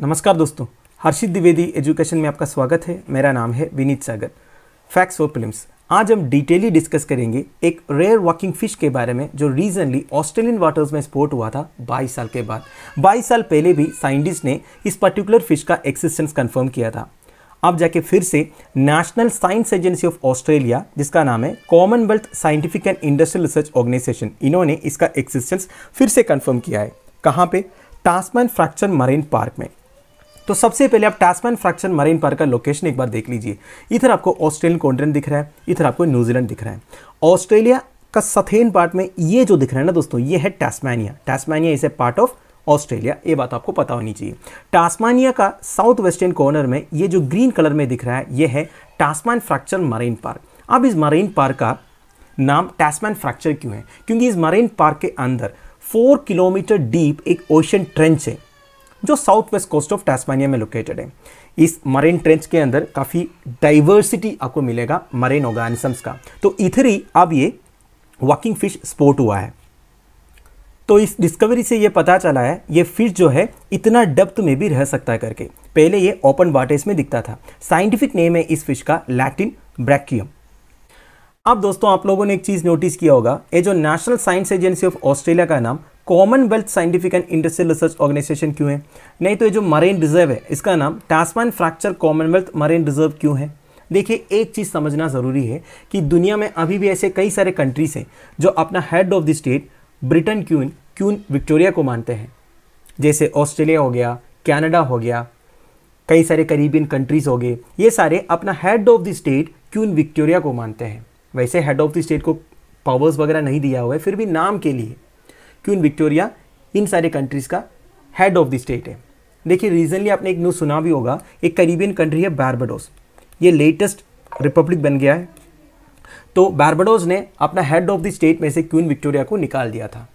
नमस्कार दोस्तों हर्षित द्विवेदी एजुकेशन में आपका स्वागत है मेरा नाम है विनीत सागर फैक्ट्स और फिल्म आज हम डिटेली डिस्कस करेंगे एक रेयर वॉकिंग फिश के बारे में जो रिसेंटली ऑस्ट्रेलियन वाटर्स में स्पोर्ट हुआ था 22 साल के बाद 22 साल पहले भी साइंटिस्ट ने इस पर्टिकुलर फिश का एक्सिस्टेंस कंफर्म किया था अब जाके फिर से national science agency of Australia जिसका नाम है commonwealth scientific and industrial research organisation इन्होंने इसका एक्सिस्टेंस फिर से कंफर्म किया है कहाँ पे टास्मैन फ्रैक्चर मरीन पार्क में तो सबसे पहले आप टास्मैन फ्रैक्शन मरीन पार्क का लोकेशन एक बार देख लीजिए इधर आपको ऑस्ट्रेलियन कॉन्टिनेंट दिख रहा है इधर आपको न्यूजीलैंड दिख रहा है ऑस्ट्रेलिया का सथेन पार्ट में ये जो दिख रहा है ना दोस्तों ये है Tasmania Tasmania is a part of Australia ये बात आपको पता होनी चाहिए टास्मानिया का साउथ वेस्टर्न कॉर्नर में ये जो ग्रीन कलर में दिख रहा है ये है टास्मैन फ्रैक्चर मरीन पार्क अब इस मरीन पार्क का नाम टास्मैन फ्रैक्चर क्यों है क्योंकि इस मरीन पार्क के अंदर फोर किलोमीटर डीप एक ओशन ट्रेंच है जो south west coast of Tasmania में लोकेटेड है इस मरीन ट्रेंच के अंदर काफ़ी डाइवर्सिटी आपको मिलेगा मरीन ऑर्गेनिजम्स का तो इधर ही अब ये वॉकिंग फिश स्पोर्ट हुआ है तो इस डिस्कवरी से ये पता चला है ये फिश जो है इतना डप्थ में भी रह सकता है करके पहले ये ओपन वाटर्स में दिखता था साइंटिफिक नेम है इस फिश का लैटिन ब्रैक्यूम अब दोस्तों आप लोगों ने एक चीज़ नोटिस किया होगा ये जो national science agency of Australia का नाम commonwealth scientific and industrial research organisation क्यों है नहीं तो ये जो मरीन रिजर्व है इसका नाम Tasman fracture Commonwealth marine reserve क्यों है देखिए एक चीज़ समझना ज़रूरी है कि दुनिया में अभी भी ऐसे कई सारे कंट्रीज़ हैं जो अपना head of the state Britain queen queen Victoria को मानते हैं जैसे ऑस्ट्रेलिया हो गया कैनेडा हो गया कई सारे करीबियन कंट्रीज़ हो गए ये सारे अपना head of the state queen Victoria को मानते हैं वैसे हेड ऑफ द स्टेट को पावर्स वगैरह नहीं दिया हुआ है फिर भी नाम के लिए क्वीन विक्टोरिया इन सारे कंट्रीज़ का हेड ऑफ द स्टेट है देखिए रिसेंटली आपने एक न्यूज़ सुना भी होगा एक करीबियन कंट्री है बारबाडोस ये लेटेस्ट रिपब्लिक बन गया है तो बारबाडोस ने अपना हेड ऑफ द स्टेट में से क्वीन विक्टोरिया को निकाल दिया था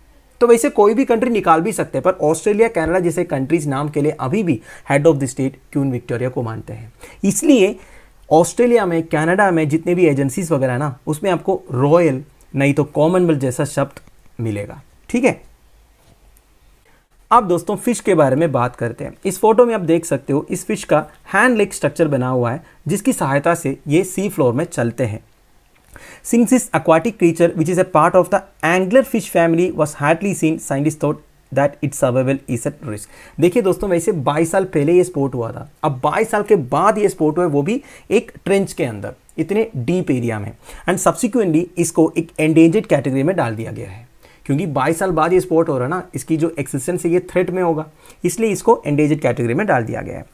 तो वैसे कोई भी कंट्री निकाल भी सकते हैं पर ऑस्ट्रेलिया कनाडा जैसे कंट्रीज नाम के लिए अभी भी head of the state queen Victoria को मानते हैं इसलिए ऑस्ट्रेलिया में कनाडा में जितने भी एजेंसीज वगैरह ना उसमें आपको रॉयल नहीं तो कॉमनवेल्थ जैसा शब्द मिलेगा ठीक है अब दोस्तों फिश के बारे में बात करते हैं इस फोटो में आप देख सकते हो इस फिश का हैंड लेग स्ट्रक्चर बना हुआ है जिसकी सहायता से ये सी फ्लोर में चलते हैं इस aquatic creature which is is part of the angler fish family was hardly seen scientist thought that it's survival is at risk देखिए दोस्तों वैसे 22 साल पहले ये स्पोर्ट हुआ था अब 22 साल के बाद ये स्पोर्ट हुआ है वो भी एक ट्रेंच के अंदर इतने डीप एरिया में एंड सब्सिक्वेंटली इसको एक एंडेंजर्ड कैटेगरी में डाल दिया गया है क्योंकि बाईस साल बाद ये स्पोर्ट हो रहा है ना इसकी जो एक्सिस्टेंस है ये थ्रेट में होगा इसलिए इसको एंडेजेड कैटेगरी में डाल दिया गया है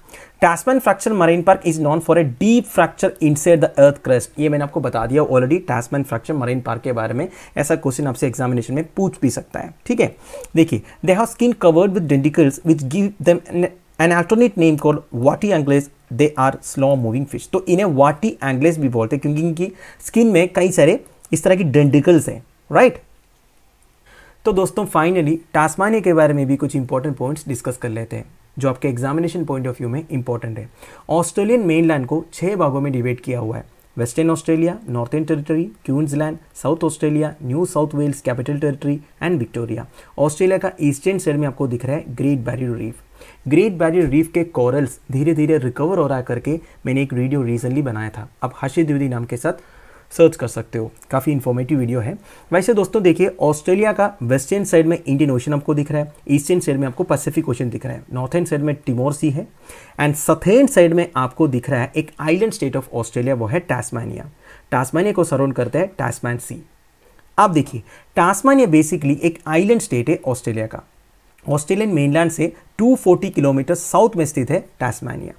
Tasman fracture marine park is known for a deep fracture in the earth crust ये मैंने आपको बता दिया already Tasman fracture marine park के बारे में ऐसा क्वेश्चन आपसे एग्जामिनेशन में पूछ भी सकता है ठीक है देखिए they have skin covered with denticles which give them an alternate name called warty anglers they are slow moving fish तो इन्हें वाटी एंग्लेस भी बोलते हैं क्योंकि इनकी स्किन में कई सारे इस तरह की डेंडिकल्स हैं राइट तो दोस्तों फाइनली टास्मानिया के बारे में भी कुछ इंपॉर्टेंट पॉइंट्स डिस्कस कर लेते हैं जो आपके एग्जामिनेशन पॉइंट ऑफ व्यू में इंपॉर्टेंट है ऑस्ट्रेलियन मेनलैंड को छः भागों में डिवाइड किया हुआ है Western Australia Northern Territory Queensland South Australia New South Wales Capital Territory and Victoria Australia का ईस्टर्न साइड में आपको दिख रहा है Great Barrier Reef Great Barrier Reef के कॉरल्स धीरे धीरे रिकवर हो रहा करके मैंने एक वीडियो रिसेंटली बनाया था अब हर्षित द्विवेदी नाम के साथ सर्च कर सकते हो काफ़ी इन्फॉर्मेटिव वीडियो है वैसे दोस्तों देखिए ऑस्ट्रेलिया का वेस्टर्न साइड में इंडियन ओशन आपको दिख रहा है ईस्टर्न साइड में आपको पैसिफिक ओशन दिख रहा है नॉर्थर्न साइड में टिमोर सी है एंड सथेन साइड में आपको दिख रहा है एक आइलैंड स्टेट ऑफ ऑस्ट्रेलिया वो है टास्मानिया टास्मानिया को सराउंड करते हैं टास्मैन सी आप देखिए टास्मानिया बेसिकली एक आइलैंड स्टेट है ऑस्ट्रेलिया का ऑस्ट्रेलियन मेनलैंड से 240 किलोमीटर साउथ में स्थित है टास्मानिया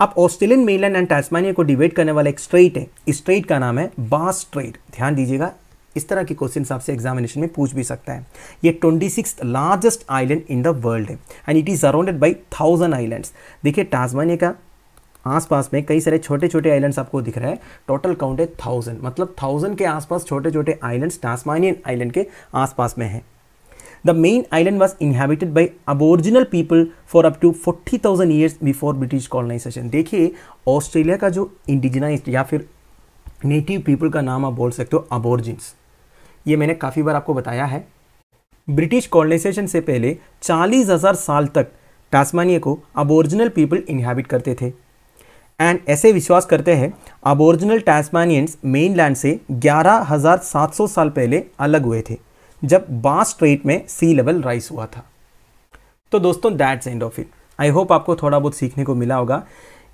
अब ऑस्ट्रेलियन मेनलैंड एंड टास्मानिया को डिबेट करने वाला एक स्ट्रेट है इस स्ट्रेट का नाम है बास स्ट्रेट ध्यान दीजिएगा इस तरह के क्वेश्चन आपसे एग्जामिनेशन में पूछ भी सकता है ये twenty six largest island in the world है and it is surrounded by thousand islands देखिए टास्मानिया का आसपास में कई सारे छोटे छोटे आइलैंड्स आपको दिख रहा है टोटल काउंट है थाउजेंड मतलब थाउजेंड के आसपास छोटे छोटे आइलैंड्स टास्मानियन आइलैंड के आसपास में हैं The main island was inhabited by Aboriginal people for up to thousand years before British colonisation देखिए ऑस्ट्रेलिया का जो इंडिजिनाइज या फिर नेटिव पीपल का नाम आप बोल सकते हो अबोरजिन्स ये मैंने काफ़ी बार आपको बताया है ब्रिटिश कॉलोनाइजेशन से पहले चालीस हजार साल तक टास्मानिया को अबोरिजिनल पीपल इनहेबिट करते थे एंड ऐसे विश्वास करते हैं अबोरिजिनल टास्मानियंस मेन लैंड से ग्यारह हजार सात सौ साल पहले अलग हुए थे जब बांस ट्रेट में सी लेवल राइस हुआ था तो दोस्तों that's end of it I hope आपको थोड़ा बहुत सीखने को मिला होगा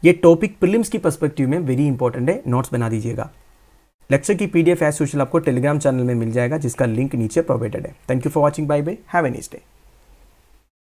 ये टॉपिक प्रिलिम्स की पर्सपेक्टिव में वेरी इंपॉर्टेंट है नोट्स बना दीजिएगा लेक्चर की पीडीएफ डी सोशल आपको टेलीग्राम चैनल में मिल जाएगा जिसका लिंक नीचे प्रोवाइडेड है thank you for watching bye bye have an next day